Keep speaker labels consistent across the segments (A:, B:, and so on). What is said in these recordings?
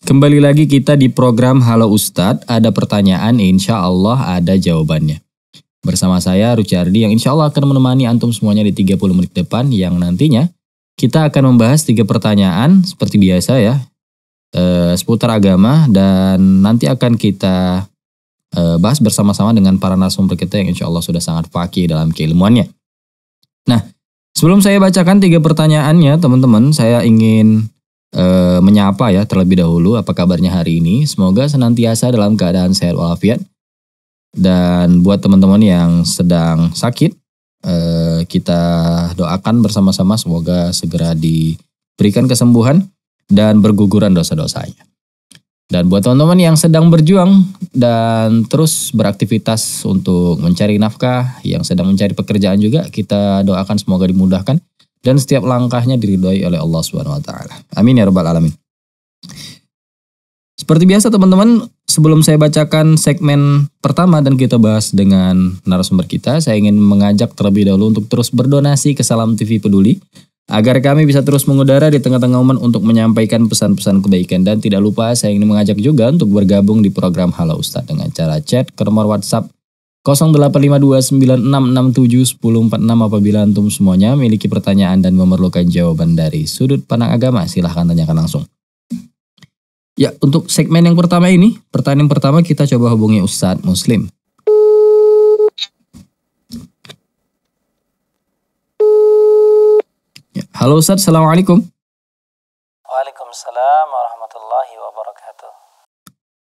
A: Kembali lagi kita di program Halo Ustadz, ada pertanyaan insya Allah ada jawabannya. Bersama saya Rucardi yang insya Allah akan menemani Antum semuanya di 30 menit depan yang nantinya kita akan membahas tiga pertanyaan seperti biasa ya. E, seputar agama dan nanti akan kita e, bahas bersama-sama dengan para narasumber kita yang insya Allah sudah sangat fakih dalam keilmuannya. Nah, sebelum saya bacakan tiga pertanyaannya teman-teman, saya ingin e, menyapa ya terlebih dahulu apa kabarnya hari ini. Semoga senantiasa dalam keadaan sehat walafiat. Dan buat teman-teman yang sedang sakit, e, kita doakan bersama-sama semoga segera diberikan kesembuhan dan berguguran dosa-dosanya. Dan buat teman-teman yang sedang berjuang dan terus beraktivitas untuk mencari nafkah, yang sedang mencari pekerjaan juga, kita doakan semoga dimudahkan dan setiap langkahnya diridhoi oleh Allah Subhanahu wa taala. Amin ya rabbal alamin. Seperti biasa teman-teman, sebelum saya bacakan segmen pertama dan kita bahas dengan narasumber kita, saya ingin mengajak terlebih dahulu untuk terus berdonasi ke Salam TV Peduli agar kami bisa terus mengudara di tengah-tengah umat untuk menyampaikan pesan-pesan kebaikan dan tidak lupa saya ingin mengajak juga untuk bergabung di program Halo Ustadz dengan cara chat ke nomor WhatsApp 085296671046 apabila antum semuanya memiliki pertanyaan dan memerlukan jawaban dari sudut pandang agama silahkan tanyakan langsung. Ya untuk segmen yang pertama ini pertanyaan pertama kita coba hubungi Ustadz Muslim. Ya, halo Ustadz, Assalamualaikum.
B: Waalaikumsalam warahmatullahi wabarakatuh.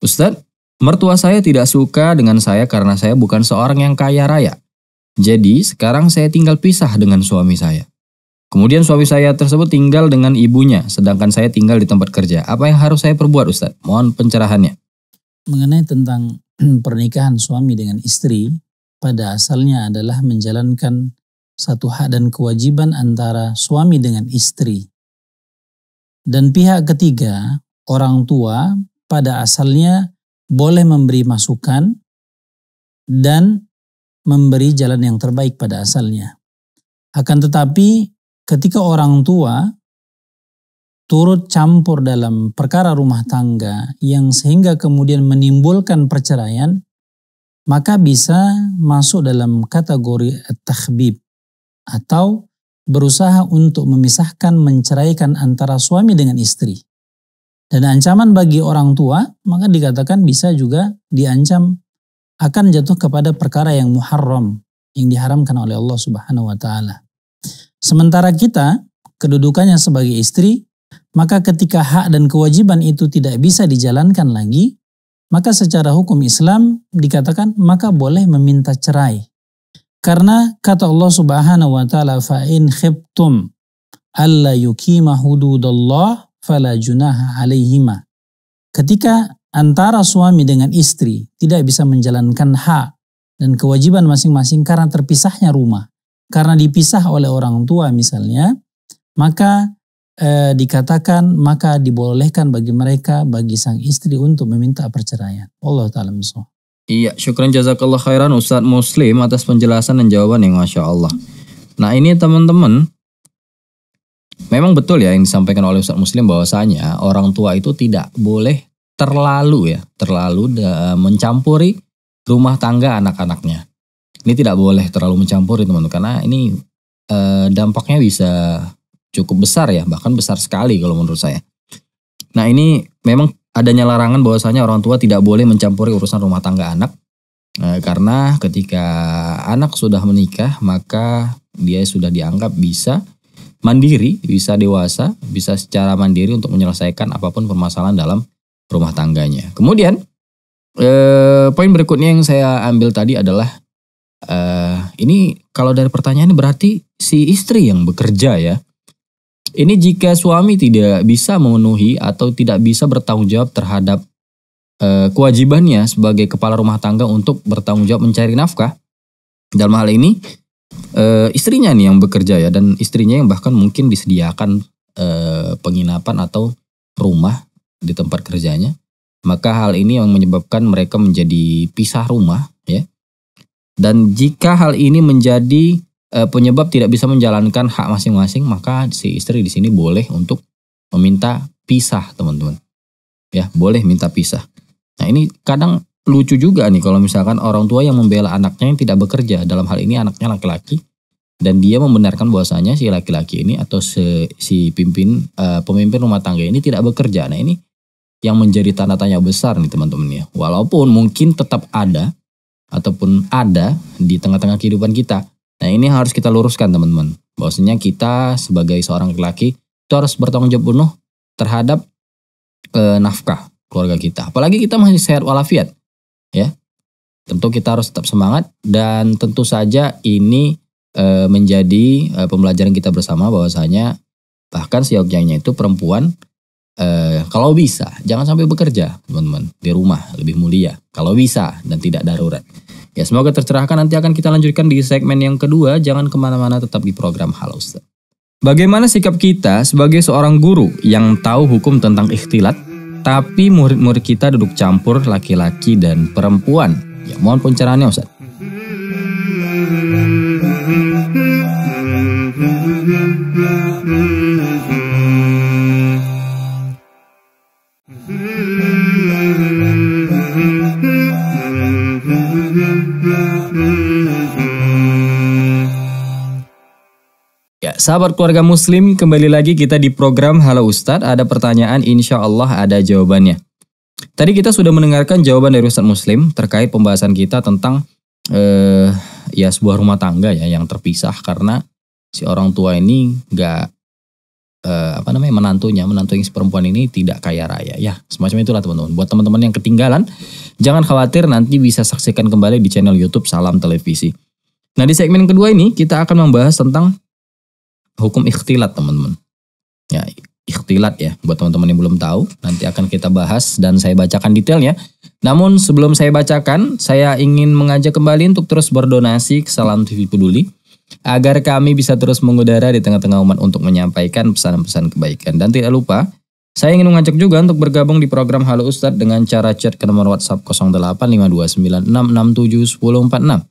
A: Ustadz, Mertua saya tidak suka dengan saya karena saya bukan seorang yang kaya raya. Jadi sekarang saya tinggal pisah dengan suami saya. Kemudian suami saya tersebut tinggal dengan ibunya, sedangkan saya tinggal di tempat kerja. Apa yang harus saya perbuat Ustadz? Mohon pencerahannya.
B: Mengenai tentang pernikahan suami dengan istri, pada asalnya adalah menjalankan satu hak dan kewajiban antara suami dengan istri. Dan pihak ketiga, orang tua, pada asalnya boleh memberi masukan dan memberi jalan yang terbaik pada asalnya. Akan tetapi, ketika orang tua turut campur dalam perkara rumah tangga yang sehingga kemudian menimbulkan perceraian, maka bisa masuk dalam kategori takhbib atau berusaha untuk memisahkan menceraikan antara suami dengan istri. Dan ancaman bagi orang tua, maka dikatakan bisa juga diancam akan jatuh kepada perkara yang muharram, yang diharamkan oleh Allah Subhanahu wa taala. Sementara kita, kedudukannya sebagai istri, maka ketika hak dan kewajiban itu tidak bisa dijalankan lagi, maka secara hukum Islam dikatakan maka boleh meminta cerai. Karena kata Allah Subhanahu wa taala fa in khiftum alla yukima hududallah fala junaha alaihima. Ketika antara suami dengan istri tidak bisa menjalankan hak dan kewajiban masing-masing karena terpisahnya rumah, karena dipisah oleh orang tua misalnya, maka e, dikatakan maka dibolehkan bagi mereka bagi sang istri untuk meminta perceraian. Allah taala misal.
A: Iya, syukran jazakallah khairan Ustadz Muslim atas penjelasan dan jawaban yang Masya Allah. Nah ini teman-teman, Memang betul ya yang disampaikan oleh Ustaz Muslim bahwasanya orang tua itu tidak boleh terlalu ya, terlalu mencampuri rumah tangga anak-anaknya. Ini tidak boleh terlalu mencampuri teman-teman karena ini e, dampaknya bisa cukup besar ya, bahkan besar sekali kalau menurut saya. Nah ini memang adanya larangan bahwasanya orang tua tidak boleh mencampuri urusan rumah tangga anak e, karena ketika anak sudah menikah maka dia sudah dianggap bisa mandiri, bisa dewasa, bisa secara mandiri untuk menyelesaikan apapun permasalahan dalam rumah tangganya. Kemudian eh, poin berikutnya yang saya ambil tadi adalah eh, ini kalau dari pertanyaan ini berarti si istri yang bekerja ya. Ini jika suami tidak bisa memenuhi atau tidak bisa bertanggung jawab terhadap eh, kewajibannya sebagai kepala rumah tangga untuk bertanggung jawab mencari nafkah. Dalam hal ini uh, istrinya nih yang bekerja ya dan istrinya yang bahkan mungkin disediakan uh, penginapan atau rumah di tempat kerjanya maka hal ini yang menyebabkan mereka menjadi pisah rumah ya dan jika hal ini menjadi uh, penyebab tidak bisa menjalankan hak masing-masing maka si istri di sini boleh untuk meminta pisah teman-teman ya boleh minta pisah nah ini kadang lucu juga nih kalau misalkan orang tua yang membela anaknya yang tidak bekerja dalam hal ini anaknya laki-laki dan dia membenarkan bahwasanya si laki-laki ini atau si, si pimpin uh, pemimpin rumah tangga ini tidak bekerja nah ini yang menjadi tanda tanya besar nih teman-teman ya walaupun mungkin tetap ada ataupun ada di tengah-tengah kehidupan kita nah ini harus kita luruskan teman-teman bahwasanya kita sebagai seorang laki-laki itu harus bertanggung jawab penuh terhadap uh, nafkah keluarga kita apalagi kita masih sehat walafiat ya. Tentu kita harus tetap semangat dan tentu saja ini e, menjadi e, pembelajaran kita bersama bahwasanya bahkan seyogyanya itu perempuan e, kalau bisa jangan sampai bekerja, teman-teman, di rumah lebih mulia kalau bisa dan tidak darurat. Ya semoga tercerahkan nanti akan kita lanjutkan di segmen yang kedua. Jangan kemana-mana tetap di program Halo Ustaz. Bagaimana sikap kita sebagai seorang guru yang tahu hukum tentang ikhtilat tapi murid-murid kita duduk campur laki-laki dan perempuan. Ya mohon pencerahannya Ustaz. Mm-hmm. sahabat keluarga muslim, kembali lagi kita di program Halo Ustadz. Ada pertanyaan, insya Allah ada jawabannya. Tadi kita sudah mendengarkan jawaban dari Ustadz Muslim terkait pembahasan kita tentang eh, ya sebuah rumah tangga ya yang terpisah karena si orang tua ini nggak eh, apa namanya menantunya menantu yang si perempuan ini tidak kaya raya ya semacam itulah teman-teman. Buat teman-teman yang ketinggalan jangan khawatir nanti bisa saksikan kembali di channel YouTube Salam Televisi. Nah di segmen kedua ini kita akan membahas tentang hukum ikhtilat teman-teman. Ya, ikhtilat ya buat teman-teman yang belum tahu nanti akan kita bahas dan saya bacakan detailnya. Namun sebelum saya bacakan, saya ingin mengajak kembali untuk terus berdonasi ke Salam TV Peduli agar kami bisa terus mengudara di tengah-tengah umat untuk menyampaikan pesan-pesan kebaikan. Dan tidak lupa, saya ingin mengajak juga untuk bergabung di program Halo Ustadz dengan cara chat ke nomor WhatsApp 085296671046.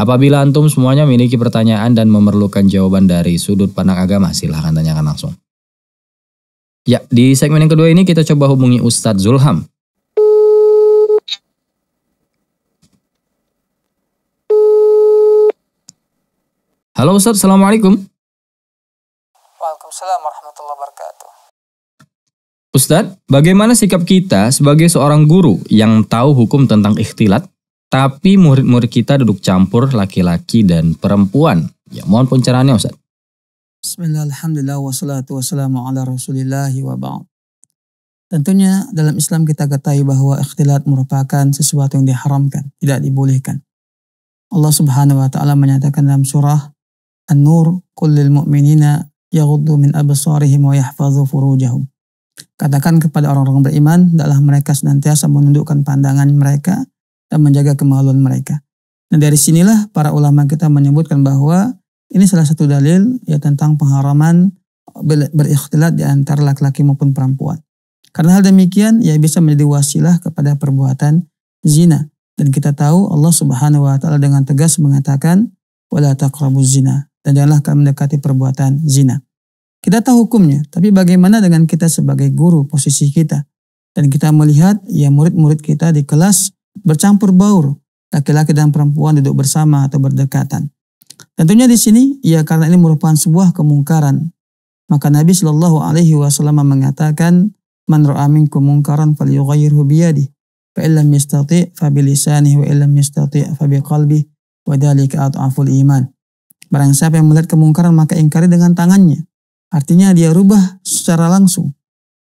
A: Apabila antum semuanya memiliki pertanyaan dan memerlukan jawaban dari sudut pandang agama, silahkan tanyakan langsung. Ya, di segmen yang kedua ini kita coba hubungi Ustadz Zulham. Halo Ustadz, Assalamualaikum.
C: Waalaikumsalam warahmatullahi wabarakatuh.
A: Ustadz, bagaimana sikap kita sebagai seorang guru yang tahu hukum tentang ikhtilat tapi murid-murid kita duduk campur laki-laki dan perempuan. Ya mohon pencerahannya Ustaz.
C: Bismillahirrahmanirrahim. Wassalatu wassalamu ala rasulillahi wa ba'd. Tentunya dalam Islam kita ketahui bahwa ikhtilat merupakan sesuatu yang diharamkan, tidak dibolehkan. Allah Subhanahu wa taala menyatakan dalam surah An-Nur, "Kullil mu'minina yaghuddu min absarihim wa yahfazu furujahum." Katakan kepada orang-orang beriman, hendaklah mereka senantiasa menundukkan pandangan mereka dan menjaga kemaluan mereka. Nah dari sinilah para ulama kita menyebutkan bahwa ini salah satu dalil ya tentang pengharaman berikhtilat di antara laki-laki maupun perempuan. Karena hal demikian ya bisa menjadi wasilah kepada perbuatan zina. Dan kita tahu Allah Subhanahu wa taala dengan tegas mengatakan wala taqrabuz zina dan janganlah kalian mendekati perbuatan zina. Kita tahu hukumnya, tapi bagaimana dengan kita sebagai guru posisi kita? Dan kita melihat ya murid-murid kita di kelas bercampur baur, laki-laki dan perempuan duduk bersama atau berdekatan. Tentunya di sini, ya karena ini merupakan sebuah kemungkaran. Maka Nabi Shallallahu Alaihi Wasallam mengatakan, "Man ra'a minkum mungkaran falyughayyirhu biyadi, fa illam yastati' fa lisanihi wa illam yastati' fa biqalbi wa dhalika at'aful iman." Barang siapa yang melihat kemungkaran maka ingkari dengan tangannya. Artinya dia rubah secara langsung.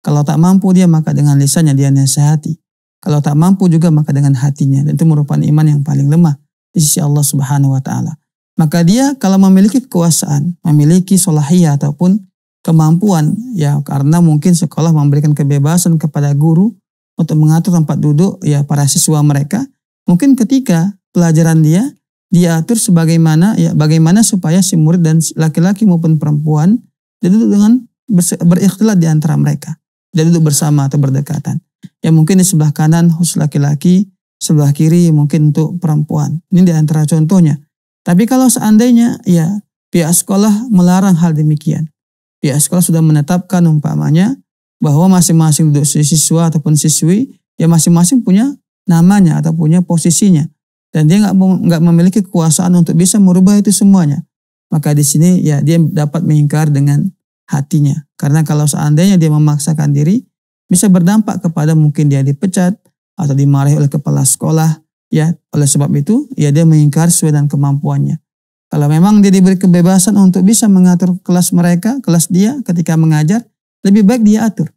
C: Kalau tak mampu dia maka dengan lisannya dia nasihati. Kalau tak mampu juga maka dengan hatinya. Dan itu merupakan iman yang paling lemah di sisi Allah Subhanahu wa taala. Maka dia kalau memiliki kekuasaan, memiliki solahiyah ataupun kemampuan ya karena mungkin sekolah memberikan kebebasan kepada guru untuk mengatur tempat duduk ya para siswa mereka, mungkin ketika pelajaran dia diatur sebagaimana ya bagaimana supaya si murid dan laki-laki maupun perempuan duduk dengan berikhtilat di antara mereka dan duduk bersama atau berdekatan. Ya mungkin di sebelah kanan khusus laki-laki, sebelah kiri mungkin untuk perempuan. Ini di antara contohnya. Tapi kalau seandainya ya pihak sekolah melarang hal demikian. Pihak sekolah sudah menetapkan umpamanya bahwa masing-masing duduk siswa ataupun siswi ya masing-masing punya namanya atau punya posisinya dan dia nggak nggak memiliki kekuasaan untuk bisa merubah itu semuanya. Maka di sini ya dia dapat mengingkar dengan hatinya. Karena kalau seandainya dia memaksakan diri, bisa berdampak kepada mungkin dia dipecat atau dimarahi oleh kepala sekolah ya oleh sebab itu ya dia mengingkar sesuai dengan kemampuannya kalau memang dia diberi kebebasan untuk bisa mengatur kelas mereka kelas dia ketika mengajar lebih baik dia atur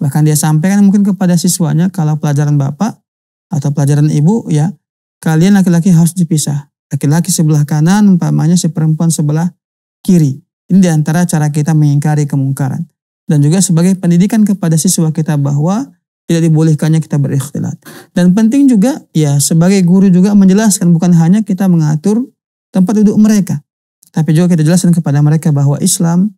C: bahkan dia sampaikan mungkin kepada siswanya kalau pelajaran bapak atau pelajaran ibu ya kalian laki-laki harus dipisah laki-laki sebelah kanan umpamanya si perempuan sebelah kiri ini diantara cara kita mengingkari kemungkaran dan juga sebagai pendidikan kepada siswa kita bahwa tidak dibolehkannya kita berikhtilat. Dan penting juga ya sebagai guru juga menjelaskan bukan hanya kita mengatur tempat duduk mereka, tapi juga kita jelaskan kepada mereka bahwa Islam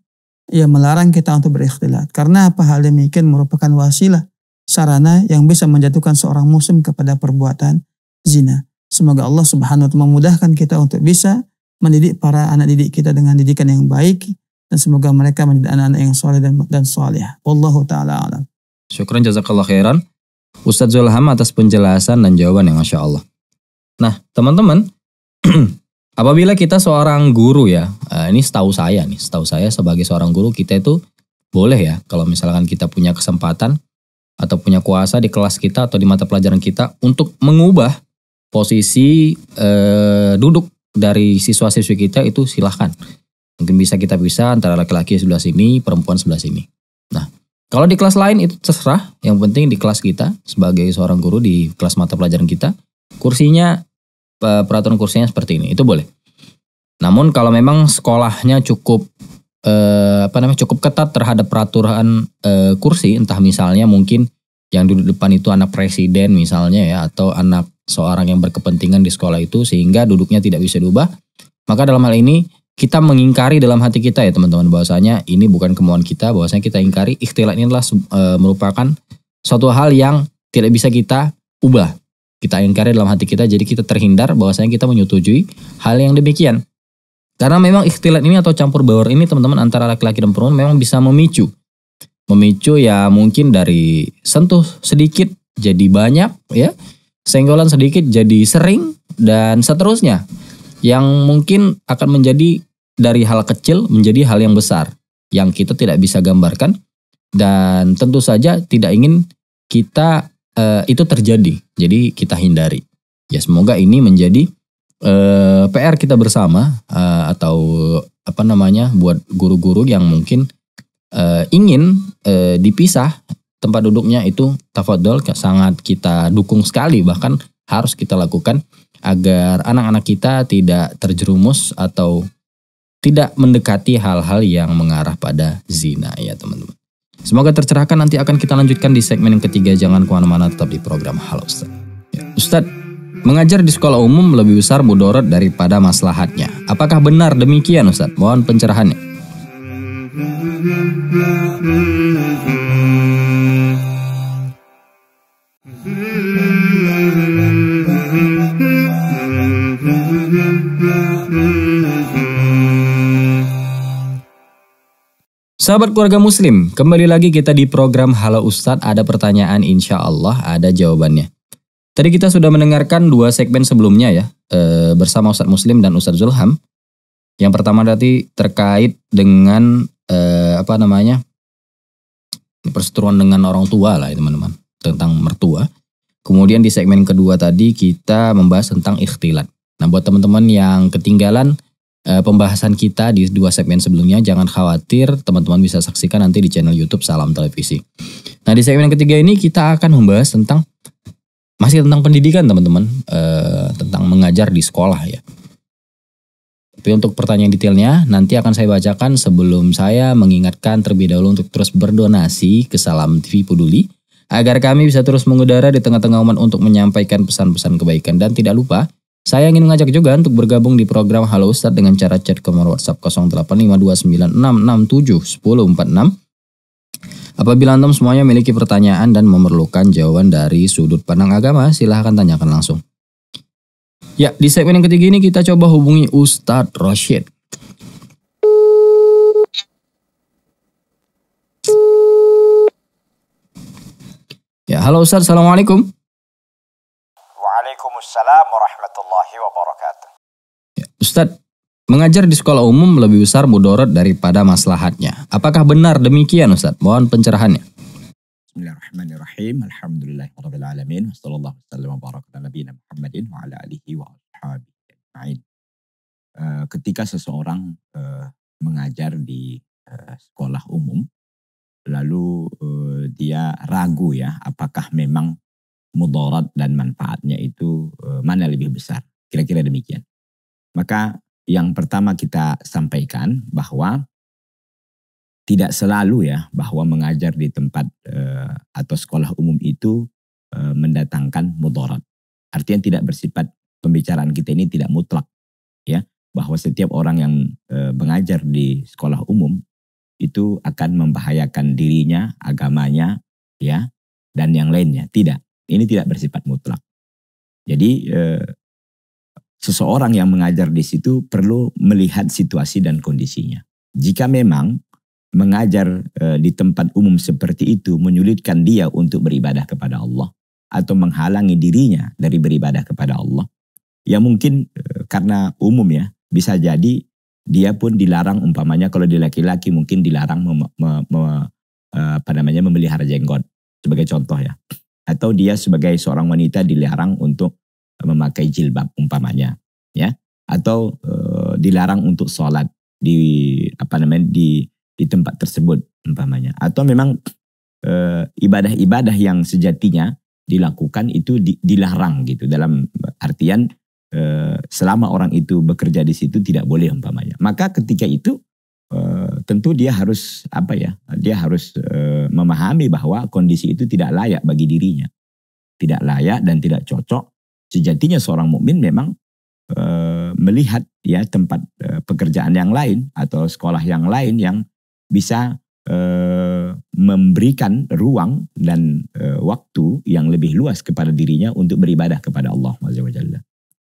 C: ya melarang kita untuk berikhtilat. Karena apa hal demikian merupakan wasilah sarana yang bisa menjatuhkan seorang muslim kepada perbuatan zina. Semoga Allah Subhanahu wa taala memudahkan kita untuk bisa mendidik para anak didik kita dengan didikan yang baik dan semoga mereka menjadi anak-anak yang soleh dan dan soleh. Wallahu taala alam.
A: Syukran jazakallah khairan. Ustadz Zulham atas penjelasan dan jawaban yang Masya Allah. Nah, teman-teman, apabila kita seorang guru ya, eh, ini setahu saya nih, setahu saya sebagai seorang guru kita itu boleh ya, kalau misalkan kita punya kesempatan atau punya kuasa di kelas kita atau di mata pelajaran kita untuk mengubah posisi eh, duduk dari siswa-siswi kita itu silahkan. Mungkin bisa kita bisa antara laki-laki sebelah sini, perempuan sebelah sini. Nah, kalau di kelas lain itu terserah. Yang penting di kelas kita sebagai seorang guru di kelas mata pelajaran kita, kursinya peraturan kursinya seperti ini. Itu boleh. Namun kalau memang sekolahnya cukup eh, apa namanya cukup ketat terhadap peraturan eh, kursi, entah misalnya mungkin yang duduk depan itu anak presiden misalnya ya atau anak seorang yang berkepentingan di sekolah itu sehingga duduknya tidak bisa diubah maka dalam hal ini kita mengingkari dalam hati kita ya teman-teman bahwasanya ini bukan kemauan kita bahwasanya kita ingkari ikhtilat ini adalah e, merupakan suatu hal yang tidak bisa kita ubah kita ingkari dalam hati kita jadi kita terhindar bahwasanya kita menyetujui hal yang demikian karena memang ikhtilat ini atau campur baur ini teman-teman antara laki-laki dan perempuan memang bisa memicu memicu ya mungkin dari sentuh sedikit jadi banyak ya senggolan sedikit jadi sering dan seterusnya yang mungkin akan menjadi dari hal kecil menjadi hal yang besar yang kita tidak bisa gambarkan dan tentu saja tidak ingin kita uh, itu terjadi. Jadi kita hindari. Ya semoga ini menjadi uh, eh, PR kita bersama uh, atau apa namanya buat guru-guru yang mungkin uh, ingin uh, dipisah tempat duduknya itu tafadol sangat kita dukung sekali bahkan harus kita lakukan agar anak-anak kita tidak terjerumus atau tidak mendekati hal-hal yang mengarah pada zina ya teman-teman. Semoga tercerahkan nanti akan kita lanjutkan di segmen yang ketiga. Jangan kemana-mana tetap di program Halo Ustaz. Ya. Ustaz, mengajar di sekolah umum lebih besar mudarat daripada maslahatnya. Apakah benar demikian Ustaz? Mohon pencerahannya. Sahabat keluarga muslim, kembali lagi kita di program Halo Ustadz, ada pertanyaan insya Allah ada jawabannya. Tadi kita sudah mendengarkan dua segmen sebelumnya ya, eh, bersama Ustadz Muslim dan Ustadz Zulham. Yang pertama tadi terkait dengan eh, apa namanya perseteruan dengan orang tua lah ya, teman-teman, tentang mertua. Kemudian di segmen kedua tadi kita membahas tentang ikhtilat. Nah buat teman-teman yang ketinggalan, Eh, pembahasan kita di dua segmen sebelumnya. Jangan khawatir, teman-teman bisa saksikan nanti di channel YouTube Salam Televisi. Nah, di segmen ketiga ini kita akan membahas tentang masih tentang pendidikan, teman-teman, e, tentang mengajar di sekolah ya. Tapi untuk pertanyaan detailnya nanti akan saya bacakan sebelum saya mengingatkan terlebih dahulu untuk terus berdonasi ke Salam TV Peduli agar kami bisa terus mengudara di tengah-tengah umat untuk menyampaikan pesan-pesan kebaikan dan tidak lupa saya ingin mengajak juga untuk bergabung di program Halo Ustadz dengan cara chat ke nomor WhatsApp 085296671046. Apabila Antum semuanya memiliki pertanyaan dan memerlukan jawaban dari sudut pandang agama, silahkan tanyakan langsung. Ya, di segmen yang ketiga ini kita coba hubungi Ustadz Rashid. Ya, halo Ustadz, Assalamualaikum.
D: Waalaikumsalam warahmatullahi wabarakatuh.
A: Ya, Ustadz, mengajar di sekolah umum lebih besar mudorot daripada maslahatnya. Apakah benar demikian Ustadz? Mohon pencerahannya.
D: Bismillahirrahmanirrahim. Alhamdulillahirrahmanirrahim. Assalamualaikum warahmatullahi wabarakatuh. Nabi wa ala Muhammadin wa ala alihi wa eh, ketika seseorang eh, mengajar di eh, sekolah umum lalu dia ragu ya apakah memang mudarat dan manfaatnya itu eh, mana lebih besar. Kira-kira demikian. Maka yang pertama kita sampaikan bahwa tidak selalu ya bahwa mengajar di tempat eh, atau sekolah umum itu eh, mendatangkan mudarat. Artinya tidak bersifat pembicaraan kita ini tidak mutlak ya bahwa setiap orang yang mengajar di sekolah umum itu akan membahayakan dirinya, agamanya ya dan yang lainnya. Tidak. Ini tidak bersifat mutlak. Jadi eh, seseorang yang mengajar di situ perlu melihat situasi dan kondisinya. Jika memang mengajar eh, di tempat umum seperti itu menyulitkan dia untuk beribadah kepada Allah atau menghalangi dirinya dari beribadah kepada Allah, ya mungkin eh, karena umum ya bisa jadi dia pun dilarang umpamanya kalau di laki-laki mungkin dilarang mem, mem- mem- apa namanya memelihara jenggot sebagai contoh ya atau dia sebagai seorang wanita dilarang untuk eh, memakai jilbab umpamanya ya atau e, dilarang untuk sholat di apa namanya di di tempat tersebut umpamanya atau memang eh, ibadah-ibadah yang sejatinya dilakukan itu di, dilarang gitu dalam artian e, selama orang itu bekerja di situ tidak boleh umpamanya maka ketika itu Eh, tentu dia harus apa ya? Dia harus e, memahami bahwa kondisi itu tidak layak bagi dirinya, tidak layak dan tidak cocok. Sejatinya seorang mukmin memang e, melihat ya tempat pekerjaan yang lain atau sekolah yang lain yang bisa memberikan ruang dan waktu yang lebih luas kepada dirinya untuk beribadah kepada Allah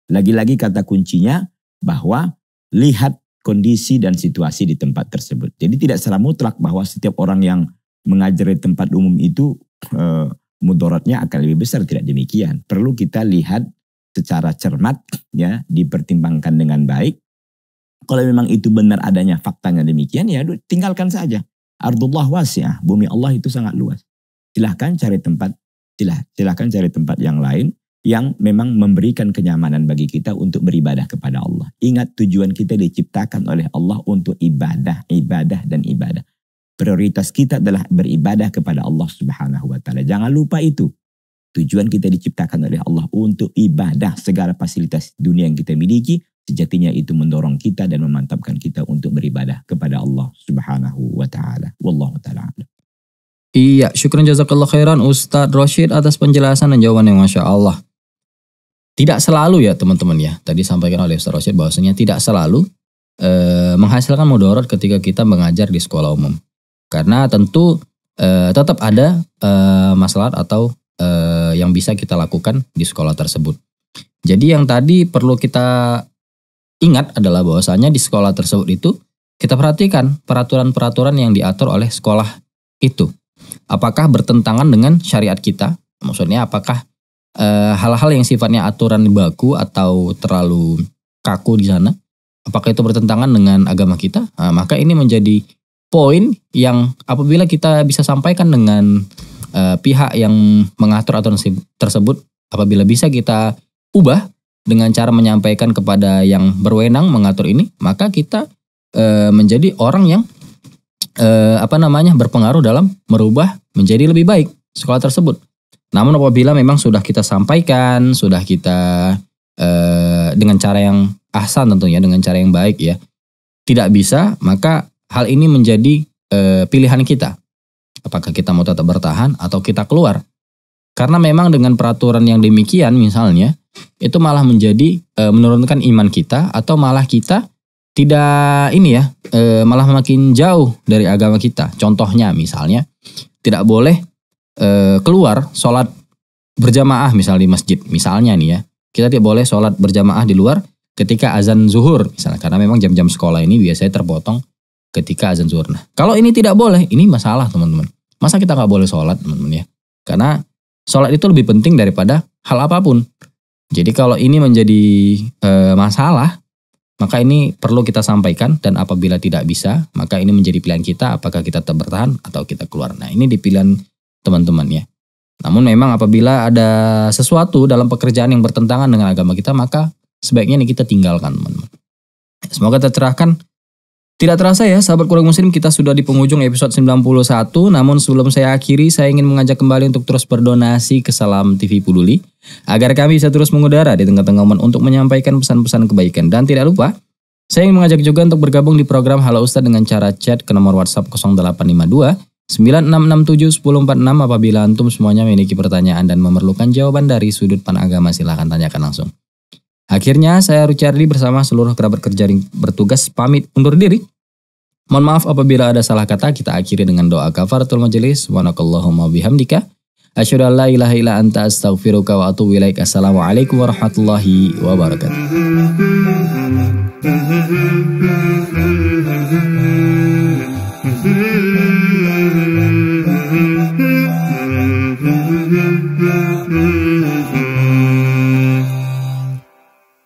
D: Lagi-lagi kata kuncinya bahwa lihat kondisi dan situasi di tempat tersebut. Jadi tidak salah mutlak bahwa setiap orang yang mengajar di tempat umum itu e, eh, mudorotnya akan lebih besar tidak demikian. Perlu kita lihat secara cermat ya dipertimbangkan dengan baik. Kalau memang itu benar adanya faktanya demikian ya tinggalkan saja. Ardullah wasiah, bumi Allah itu sangat luas. Silahkan cari tempat, silahkan cari tempat yang lain yang memang memberikan kenyamanan bagi kita untuk beribadah kepada Allah. Ingat tujuan kita diciptakan oleh Allah untuk ibadah, ibadah dan ibadah. Prioritas kita adalah beribadah kepada Allah Subhanahu wa taala. Jangan lupa itu. Tujuan kita diciptakan oleh Allah untuk ibadah. Segala fasilitas dunia yang kita miliki sejatinya itu mendorong kita dan memantapkan kita untuk beribadah kepada Allah Subhanahu wa taala. Wallahu taala.
A: Iya, syukran jazakallah khairan Ustadz Rashid atas penjelasan dan jawaban yang Masya Allah tidak selalu ya teman-teman ya. Tadi sampaikan oleh Ustaz Rosyid bahwasanya tidak selalu e, menghasilkan mudorot ketika kita mengajar di sekolah umum. Karena tentu e, tetap ada e, masalah atau e, yang bisa kita lakukan di sekolah tersebut. Jadi yang tadi perlu kita ingat adalah bahwasanya di sekolah tersebut itu kita perhatikan peraturan-peraturan yang diatur oleh sekolah itu. Apakah bertentangan dengan syariat kita? Maksudnya apakah Eh, hal-hal uh, yang sifatnya aturan baku atau terlalu kaku di sana, apakah itu bertentangan dengan agama kita? Nah, maka ini menjadi poin yang apabila kita bisa sampaikan dengan uh, pihak yang mengatur aturan tersebut, apabila bisa kita ubah dengan cara menyampaikan kepada yang berwenang mengatur ini, maka kita uh, menjadi orang yang uh, apa namanya berpengaruh dalam merubah menjadi lebih baik sekolah tersebut. Namun apabila memang sudah kita sampaikan, sudah kita uh, dengan cara yang ahsan tentunya, dengan cara yang baik ya, tidak bisa, maka hal ini menjadi uh, pilihan kita. Apakah kita mau tetap bertahan atau kita keluar? Karena memang dengan peraturan yang demikian misalnya, itu malah menjadi e, menurunkan iman kita atau malah kita tidak ini ya, e, malah makin jauh dari agama kita. Contohnya misalnya, tidak boleh e, keluar sholat berjamaah misal di masjid misalnya nih ya kita tidak boleh sholat berjamaah di luar ketika azan zuhur misalnya karena memang jam-jam sekolah ini biasanya terpotong ketika azan zuhur. Nah, kalau ini tidak boleh, ini masalah teman-teman. Masa kita nggak boleh sholat teman-teman ya? Karena sholat itu lebih penting daripada hal apapun. Jadi kalau ini menjadi e, masalah, maka ini perlu kita sampaikan dan apabila tidak bisa, maka ini menjadi pilihan kita apakah kita tetap bertahan atau kita keluar. Nah ini di pilihan teman-teman ya. Namun memang apabila ada sesuatu dalam pekerjaan yang bertentangan dengan agama kita, maka sebaiknya ini kita tinggalkan teman-teman. Semoga tercerahkan. Tidak terasa ya, sahabat kurang muslim, kita sudah di penghujung episode 91. Namun sebelum saya akhiri, saya ingin mengajak kembali untuk terus berdonasi ke Salam TV Puduli. Agar kami bisa terus mengudara di tengah-tengah umat untuk menyampaikan pesan-pesan kebaikan. Dan tidak lupa, saya ingin mengajak juga untuk bergabung di program Halo Ustadz dengan cara chat ke nomor WhatsApp 0852 9667 1046 apabila antum semuanya memiliki pertanyaan dan memerlukan jawaban dari sudut pan agama silahkan tanyakan langsung. Akhirnya saya Rucardi bersama seluruh kerabat kerja bertugas pamit undur diri. Mohon maaf apabila ada salah kata kita akhiri dengan doa kafaratul majelis. Wanakallahumma bihamdika. Asyhadu an la ilaha illa anta astaghfiruka wa atubu ilaik. Assalamualaikum warahmatullahi
B: wabarakatuh.